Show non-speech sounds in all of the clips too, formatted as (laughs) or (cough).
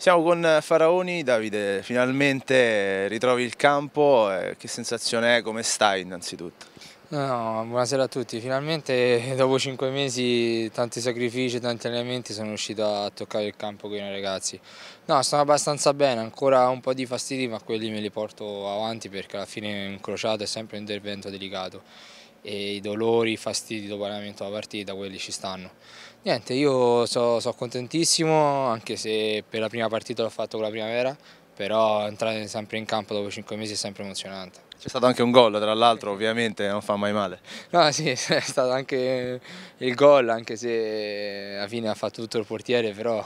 Siamo con Faraoni, Davide, finalmente ritrovi il campo, eh, che sensazione è, come stai innanzitutto? No, buonasera a tutti, finalmente (laughs) dopo cinque mesi tanti sacrifici, tanti allenamenti sono riuscito a toccare il campo con i ragazzi. No, stanno abbastanza bene, ancora un po' di fastidi ma quelli me li porto avanti perché alla fine un crociato è sempre un intervento delicato e i dolori, i fastidi dopo allenamento della partita, quelli ci stanno. Niente, io sono so contentissimo, anche se per la prima partita l'ho fatto con la primavera, però entrare sempre in campo dopo 5 mesi è sempre emozionante. C'è stato anche un gol, tra l'altro, ovviamente, non fa mai male. No, sì, (laughs) è stato anche il gol, anche se alla fine ha fatto tutto il portiere, però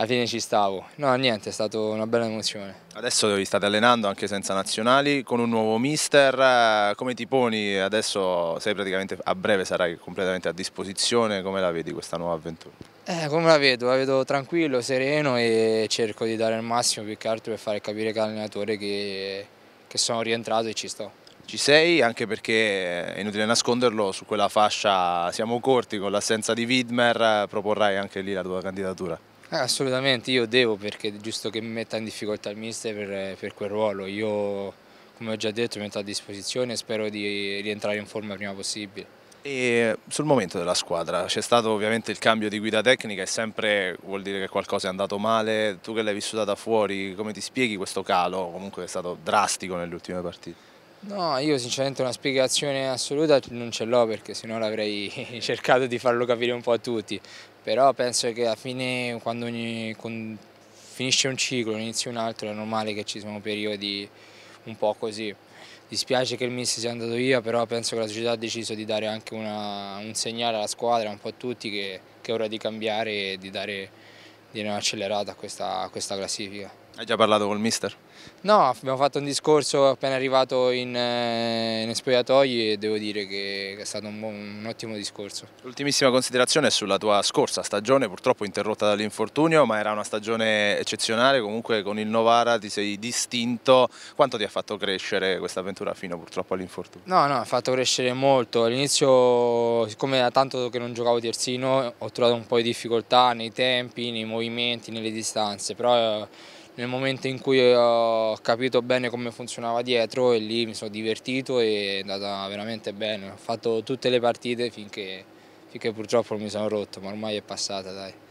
alla fine ci stavo. No, niente, è stata una bella emozione. Adesso vi state allenando anche senza nazionali, con un nuovo mister, eh, come ti poni? Adesso sei praticamente, a breve sarai completamente a disposizione, come la vedi questa nuova avventura? Eh, come la vedo? La vedo tranquillo, sereno e cerco di dare il massimo più che altro per far capire che all'allenatore che, che sono rientrato e ci sto ci sei anche perché è inutile nasconderlo su quella fascia siamo corti con l'assenza di Widmer eh, proporrai anche lì la tua candidatura eh, assolutamente, io devo perché è giusto che mi metta in difficoltà il mister per, per quel ruolo. Io, come ho già detto, mi metto a disposizione e spero di rientrare in forma prima possibile. E sul momento della squadra, c'è stato ovviamente il cambio di guida tecnica e sempre vuol dire che qualcosa è andato male, tu che l'hai vissuta da fuori, come ti spieghi questo calo comunque è stato drastico nelle ultime partite? No, io sinceramente una spiegazione assoluta non ce l'ho perché sennò l'avrei (laughs) cercato di farlo capire un po' a tutti, però penso che alla fine quando ogni, con, finisce un ciclo, inizia un altro, è normale che ci siano periodi un po' così. Dispiace che il miss sia andato via, però penso che la società ha deciso di dare anche una, un segnale alla squadra, un po' a tutti, che, che è ora di cambiare e di dare, di un'accelerata a, a questa classifica. Hai già parlato col mister? No, abbiamo fatto un discorso appena arrivato in, eh, in spogliatoi e devo dire che è stato un, un ottimo discorso. L'ultimissima considerazione è sulla tua scorsa stagione, purtroppo interrotta dall'infortunio, ma era una stagione eccezionale, comunque con il Novara ti sei distinto. Quanto ti ha fatto crescere questa avventura fino purtroppo all'infortunio? No, no, ha fatto crescere molto. All'inizio, siccome da tanto che non giocavo terzino, ho trovato un po' di difficoltà nei tempi, nei movimenti, nelle distanze, però nel momento in cui ho capito bene come funzionava dietro e lì mi sono divertito e è andata veramente bene. Ho fatto tutte le partite finché, finché purtroppo mi sono rotto, ma ormai è passata dai.